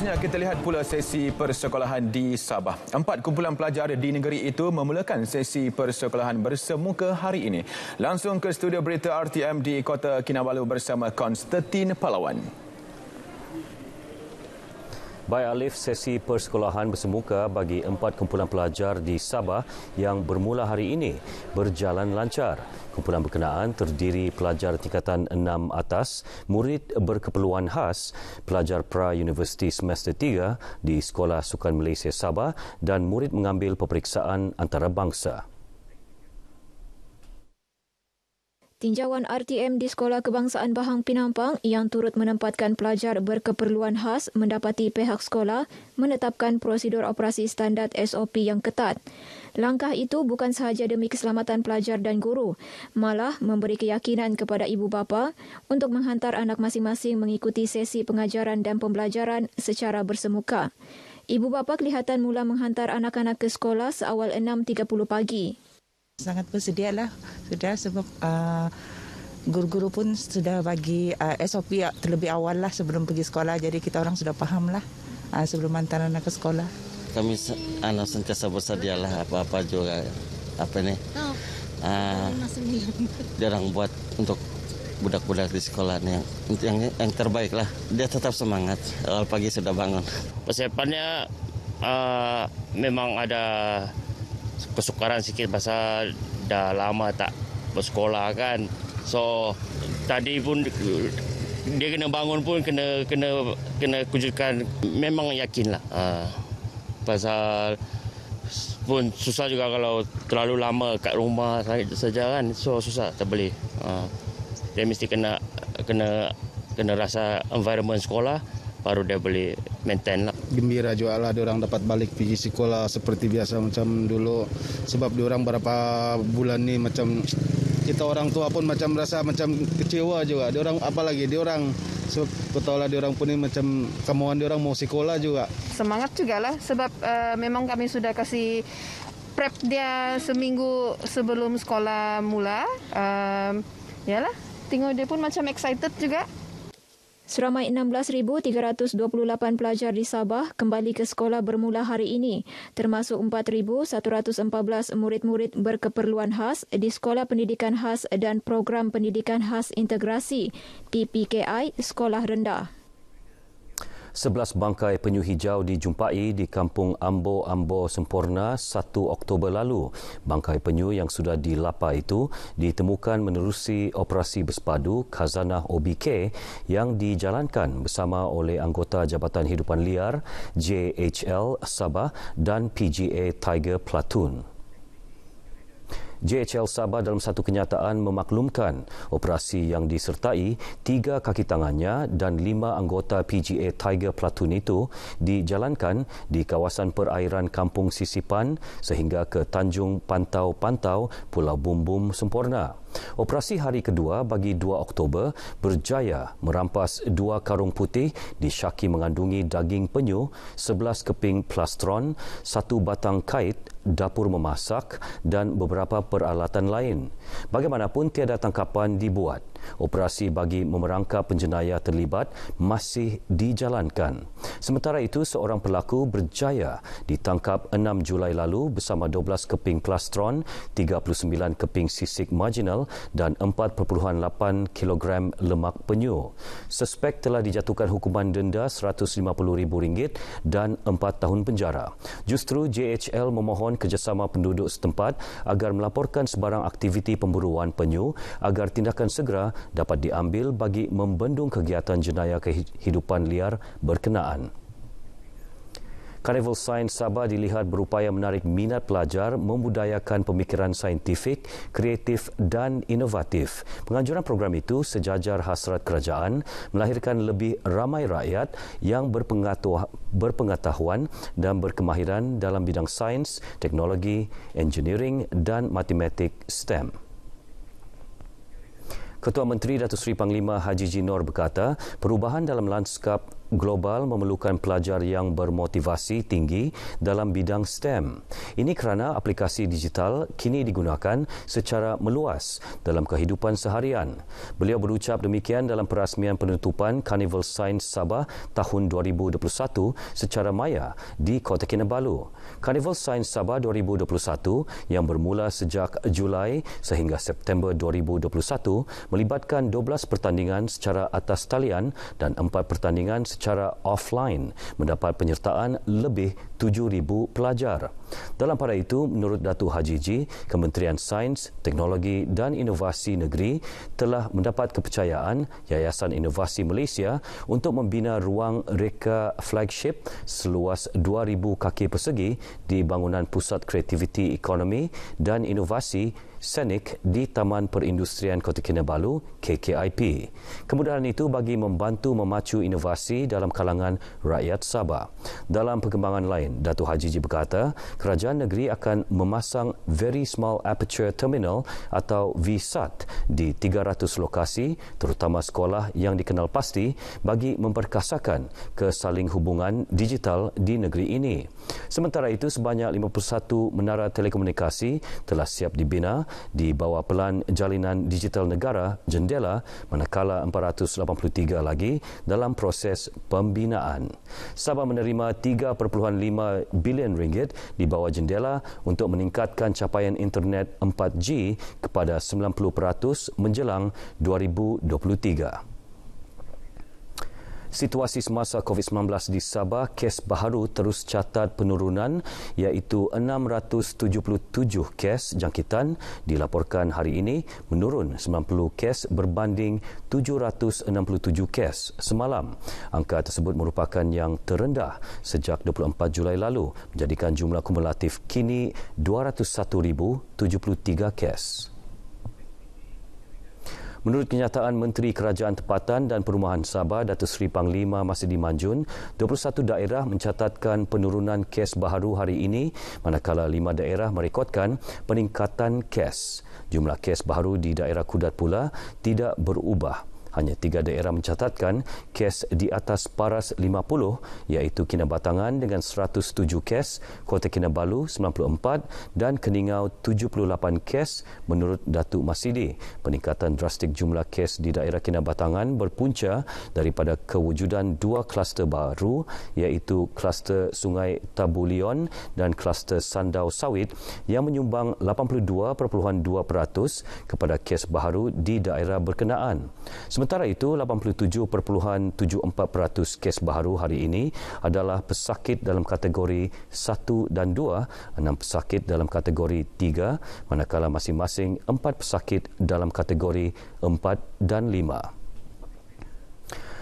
Seterusnya kita lihat pula sesi persekolahan di Sabah. Empat kumpulan pelajar di negeri itu memulakan sesi persekolahan bersemuka hari ini. Langsung ke studio berita RTM di Kota Kinabalu bersama Konstantin Palawan. Baik Alif, sesi persekolahan bersemuka bagi empat kumpulan pelajar di Sabah yang bermula hari ini berjalan lancar. Kumpulan berkenaan terdiri pelajar tingkatan enam atas, murid berkeperluan khas, pelajar pra-universiti semester tiga di Sekolah Sukan Malaysia Sabah dan murid mengambil peperiksaan antarabangsa. Tinjauan RTM di Sekolah Kebangsaan Bahang Pinampang yang turut menempatkan pelajar berkeperluan khas mendapati pihak sekolah menetapkan prosedur operasi standard SOP yang ketat. Langkah itu bukan sahaja demi keselamatan pelajar dan guru, malah memberi keyakinan kepada ibu bapa untuk menghantar anak masing-masing mengikuti sesi pengajaran dan pembelajaran secara bersemuka. Ibu bapa kelihatan mula menghantar anak-anak ke sekolah seawal 6.30 pagi sangat bersedia lah sudah sebab uh, guru-guru pun sudah bagi uh, SOP terlebih awal lah sebelum pergi sekolah jadi kita orang sudah paham lah uh, sebelum hantar anak ke sekolah kami anak sentiasa bersedia lah apa-apa juga apa ini oh. uh, jarang buat untuk budak-budak di sekolah nih yang, yang yang terbaik lah dia tetap semangat awal pagi sudah bangun persiapannya uh, memang ada kesukaran sikit pasal dah lama tak bersekolah kan. So tadi pun dia kena bangun pun kena kena kena kujurkan memang yakin lah. Ha. Pasal pun susah juga kalau terlalu lama kat rumah saja kan. So susah tak boleh. Ha. Dia mesti kena kena kena rasa environment sekolah baru dia boleh maintain lah. Gembira juga lah orang dapat balik pergi sekolah seperti biasa macam dulu. Sebab orang berapa bulan ni macam kita orang tua pun macam rasa macam kecewa juga. Diorang apalagi diorang sebab betul lah diorang pun ni macam kemauan orang mau sekolah juga. Semangat juga lah sebab uh, memang kami sudah kasih prep dia seminggu sebelum sekolah mula. Uh, lah tengok dia pun macam excited juga. Seramai 16,328 pelajar di Sabah kembali ke sekolah bermula hari ini, termasuk 4,114 murid-murid berkeperluan khas di Sekolah Pendidikan Khas dan Program Pendidikan Khas Integrasi, TPKI, Sekolah Rendah. Sebelas bangkai penyu hijau dijumpai di Kampung Ambo Ambo Sempurna 1 Oktober lalu. Bangkai penyu yang sudah dilapa itu ditemukan menerusi operasi bersepadu Kazanah OBK yang dijalankan bersama oleh anggota Jabatan Hidupan Liar JHL Sabah dan PGA Tiger Platoon. JHL Sabah dalam satu kenyataan memaklumkan operasi yang disertai tiga kaki tangannya dan lima anggota PGA Tiger Platoon itu dijalankan di kawasan perairan Kampung Sisipan sehingga ke Tanjung Pantau-Pantau Pulau Bumbum Semporna. Operasi hari kedua bagi 2 Oktober berjaya merampas dua karung putih di syaki mengandungi daging penyu, 11 keping plastron, satu batang kait dapur memasak dan beberapa peralatan lain. Bagaimanapun, tiada tangkapan dibuat. Operasi bagi memerangka penjenayah terlibat masih dijalankan. Sementara itu, seorang pelaku berjaya ditangkap 6 Julai lalu bersama 12 keping plastron, 39 keping sisik marginal dan 4.8 kilogram lemak penyu. Suspek telah dijatuhkan hukuman denda RM150,000 dan 4 tahun penjara. Justru JHL memohon kerjasama penduduk setempat agar melaporkan sebarang aktiviti pemburuan penyu agar tindakan segera dapat diambil bagi membendung kegiatan jenayah kehidupan liar berkenaan. Carnival Sains Sabah dilihat berupaya menarik minat pelajar membudayakan pemikiran saintifik, kreatif dan inovatif. Penganjuran program itu sejajar hasrat kerajaan melahirkan lebih ramai rakyat yang berpengetahuan dan berkemahiran dalam bidang sains, teknologi, engineering dan matematik STEM. Ketua Menteri Datuk Seri Panglima Haji Jinor berkata, perubahan dalam lanskap global memerlukan pelajar yang bermotivasi tinggi dalam bidang STEM. Ini kerana aplikasi digital kini digunakan secara meluas dalam kehidupan seharian. Beliau berucap demikian dalam perasmian penutupan Carnival Science Sabah tahun 2021 secara maya di Kota Kinabalu. Carnival Science Sabah 2021 yang bermula sejak Julai sehingga September 2021 melibatkan 12 pertandingan secara atas talian dan 4 pertandingan secara secara offline mendapat penyertaan lebih 7,000 pelajar. Dalam pada itu, menurut Datu Haji Ji, Kementerian Sains, Teknologi dan Inovasi Negeri telah mendapat kepercayaan Yayasan Inovasi Malaysia untuk membina ruang reka flagship seluas 2,000 kaki persegi di bangunan Pusat Kreativiti Ekonomi dan Inovasi Senik di Taman Perindustrian Kota Kinabalu, KKIP. Kemudahan itu bagi membantu memacu inovasi dalam kalangan rakyat Sabah. Dalam perkembangan lain, lain. Datuk Haji Ji berkata, kerajaan negeri akan memasang Very Small Aperture Terminal atau VSAT di 300 lokasi terutama sekolah yang dikenal pasti bagi memperkasakan kesaling hubungan digital di negeri ini. Sementara itu, sebanyak 51 menara telekomunikasi telah siap dibina di bawah pelan jalinan digital negara jendela manakala 483 lagi dalam proses pembinaan. Sabah menerima 3.5 5 bilion ringgit di bawah jendela untuk meningkatkan capaian internet 4G kepada 90% menjelang 2023. Situasi semasa COVID-19 di Sabah, kes baharu terus catat penurunan iaitu 677 kes jangkitan dilaporkan hari ini menurun 90 kes berbanding 767 kes semalam. Angka tersebut merupakan yang terendah sejak 24 Julai lalu menjadikan jumlah kumulatif kini 201,073 kes. Menurut kenyataan Menteri Kerajaan Tempatan dan Perumahan Sabah, Datuk Seri Panglima Masjid Manjun, 21 daerah mencatatkan penurunan kes baharu hari ini, manakala 5 daerah merekodkan peningkatan kes. Jumlah kes baharu di daerah Kudat pula tidak berubah. Hanya tiga daerah mencatatkan kes di atas paras 50 iaitu Kinabatangan dengan 107 kes, Kota Kinabalu 94 dan Keningau 78 kes menurut Datuk Masidi. Peningkatan drastik jumlah kes di daerah Kinabatangan berpunca daripada kewujudan dua kluster baru iaitu kluster Sungai Tabulion dan kluster Sandau Sawit yang menyumbang 82.2% kepada kes baru di daerah berkenaan. Sementara itu, 87.74% kes baru hari ini adalah pesakit dalam kategori 1 dan 2, 6 pesakit dalam kategori 3, manakala masing-masing 4 pesakit dalam kategori 4 dan 5.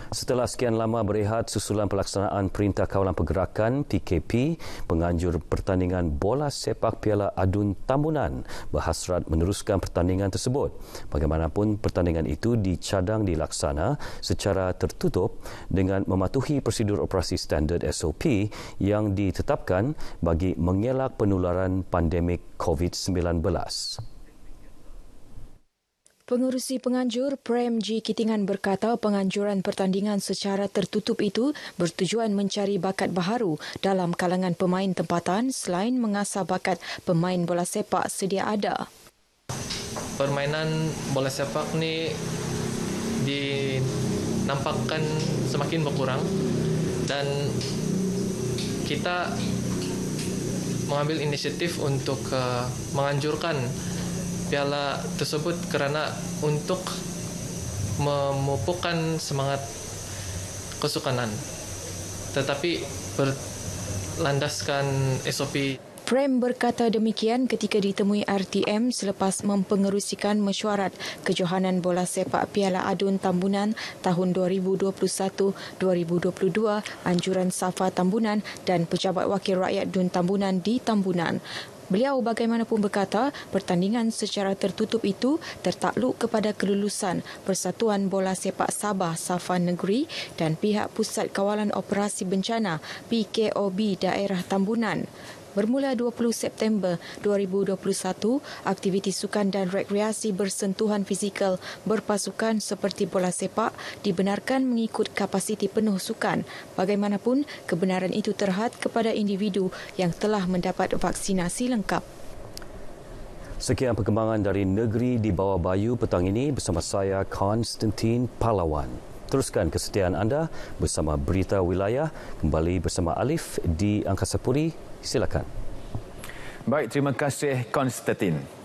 Setelah sekian lama berehat susulan pelaksanaan Perintah Kawalan Pergerakan PKP, penganjur pertandingan bola sepak Piala Adun Tambunan berhasrat meneruskan pertandingan tersebut. Bagaimanapun pertandingan itu dicadang dilaksana secara tertutup dengan mematuhi prosedur operasi standard SOP yang ditetapkan bagi mengelak penularan pandemik COVID-19. Pengurusi penganjur Prem G. Kitingan berkata penganjuran pertandingan secara tertutup itu bertujuan mencari bakat baharu dalam kalangan pemain tempatan selain mengasah bakat pemain bola sepak sedia ada. Permainan bola sepak ni dinampakkan semakin berkurang dan kita mengambil inisiatif untuk eh, menganjurkan piala tersebut kerana untuk memupukkan semangat kesukanan tetapi berlandaskan SOP Prem berkata demikian ketika ditemui RTM selepas mempengerusikan mesyuarat kejohanan bola sepak Piala Adun Tambunan tahun 2021-2022 anjuran Safa Tambunan dan Pejabat Wakil Rakyat Dun Tambunan di Tambunan. Beliau bagaimanapun berkata, pertandingan secara tertutup itu tertakluk kepada kelulusan Persatuan Bola Sepak Sabah Safa Negeri dan pihak Pusat Kawalan Operasi Bencana PKOB Daerah Tambunan. Bermula 20 September 2021, aktiviti sukan dan rekreasi bersentuhan fizikal berpasukan seperti bola sepak dibenarkan mengikut kapasiti penuh sukan. Bagaimanapun, kebenaran itu terhad kepada individu yang telah mendapat vaksinasi lengkap. Sekian perkembangan dari negeri di bawah bayu petang ini bersama saya Konstantin Palawan. Teruskan kesetiaan anda bersama Berita Wilayah kembali bersama Alif di Angkasa Puri Silakan. Baik, terima kasih Konstantin.